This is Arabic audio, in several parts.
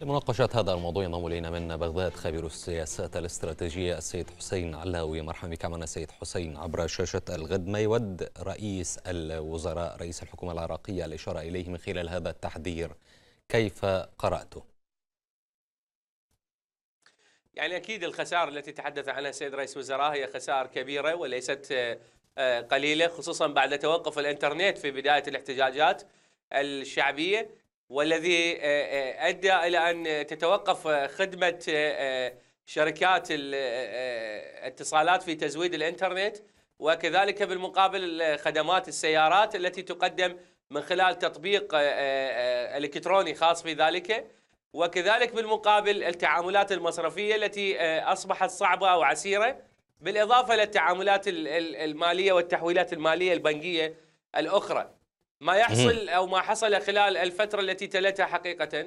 لمناقشة هذا الموضوع ينضم إلينا من بغداد خبير السياسات الاستراتيجية السيد حسين علاوي مرحبا بك معنا السيد حسين عبر شاشة الغد ما يود رئيس الوزراء رئيس الحكومة العراقية الإشارة إليه من خلال هذا التحذير كيف قرأته؟ يعني أكيد الخسائر التي تحدث عنها السيد رئيس الوزراء هي خسائر كبيرة وليست آه، آه، قليلة خصوصا بعد توقف الإنترنت في بداية الاحتجاجات الشعبية والذي آه، آه، ادى الى ان تتوقف خدمه آه، شركات الاتصالات في تزويد الانترنت وكذلك بالمقابل خدمات السيارات التي تقدم من خلال تطبيق الكتروني خاص في ذلك وكذلك بالمقابل التعاملات المصرفيه التي اصبحت صعبه او عسيره بالاضافه للتعاملات الماليه والتحويلات الماليه البنكيه الاخرى. ما يحصل او ما حصل خلال الفتره التي تلتها حقيقه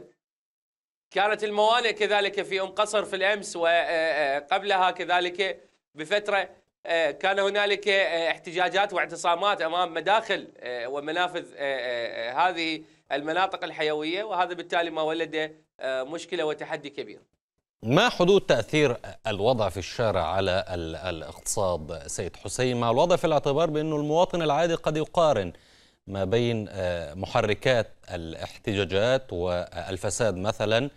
كانت الموانئ كذلك في ام قصر في الامس وقبلها آه، آه، كذلك بفتره آه، كان هنالك احتجاجات واعتصامات امام مداخل ومنافذ هذه المناطق الحيويه وهذا بالتالي ما ولد مشكله وتحدي كبير. ما حدود تاثير الوضع في الشارع على الاقتصاد سيد حسين مع الوضع في الاعتبار بانه المواطن العادي قد يقارن ما بين آه، محركات الاحتجاجات والفساد مثلا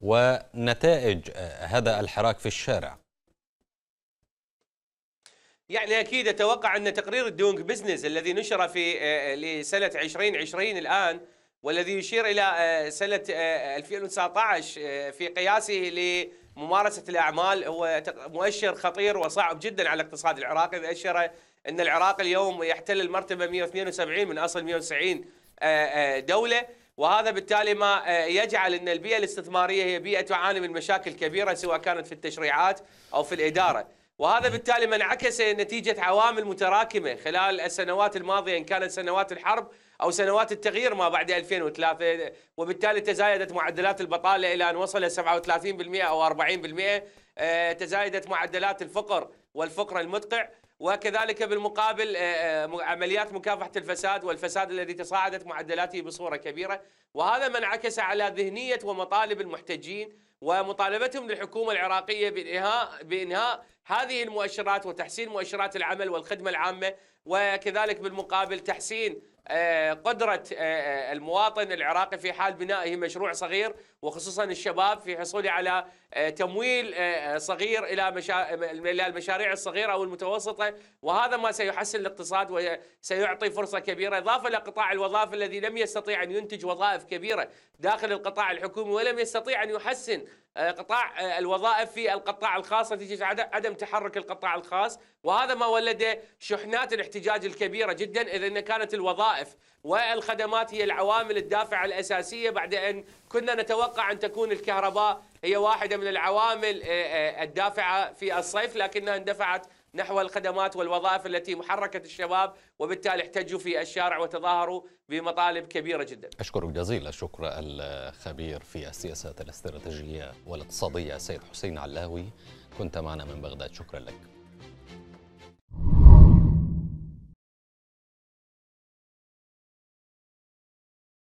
ونتائج آه، هذا الحراك في الشارع يعني اكيد اتوقع ان تقرير الدونج بزنس الذي نشر في آه، لسنه 2020 الان والذي يشير إلى آه، سنة 2019 آه، آه، في قياسه لممارسة الأعمال هو مؤشر خطير وصعب جدا على الاقتصاد العراقي باشر أشر أن العراق اليوم يحتل المرتبة 172 من أصل 190 دولة وهذا بالتالي ما يجعل أن البيئة الاستثمارية هي بيئة تعاني من مشاكل كبيرة سواء كانت في التشريعات أو في الإدارة وهذا بالتالي ما انعكس نتيجة عوامل متراكمة خلال السنوات الماضية إن كانت سنوات الحرب أو سنوات التغيير ما بعد 2003 وبالتالي تزايدت معدلات البطالة إلى أن وصل 37% أو 40% آه، تزايدت معدلات الفقر والفقر المدقع وكذلك بالمقابل آه، آه، عمليات مكافحة الفساد والفساد الذي تصاعدت معدلاته بصورة كبيرة وهذا ما انعكس على ذهنية ومطالب المحتجين ومطالبتهم للحكومة العراقية بإنهاء, بإنهاء هذه المؤشرات وتحسين مؤشرات العمل والخدمة العامة وكذلك بالمقابل تحسين آه، قدرة آه، آه، المواطن العراقي في حال بنائه مشروع صغير وخصوصا الشباب في حصوله على تمويل صغير إلى إلى المشاريع الصغيرة أو المتوسطة وهذا ما سيحسن الاقتصاد وسيعطي فرصة كبيرة إضافة إلى قطاع الوظائف الذي لم يستطيع أن ينتج وظائف كبيرة داخل القطاع الحكومي ولم يستطيع أن يحسن قطاع الوظائف في القطاع الخاص نتيجة عدم تحرك القطاع الخاص وهذا ما ولد شحنات الاحتجاج الكبيرة جدا إذا كانت الوظائف الوظائف والخدمات هي العوامل الدافعة الأساسية بعد أن كنا نتوقع أن تكون الكهرباء هي واحدة من العوامل آه، آه، الدافعة في الصيف لكنها اندفعت نحو الخدمات والوظائف التي محركت الشباب وبالتالي احتجوا في الشارع وتظاهروا بمطالب كبيرة جدا أشكرك جزيل الشكر الخبير في السياسات الاستراتيجية والاقتصادية سيد حسين علاوي كنت معنا من بغداد شكرا لك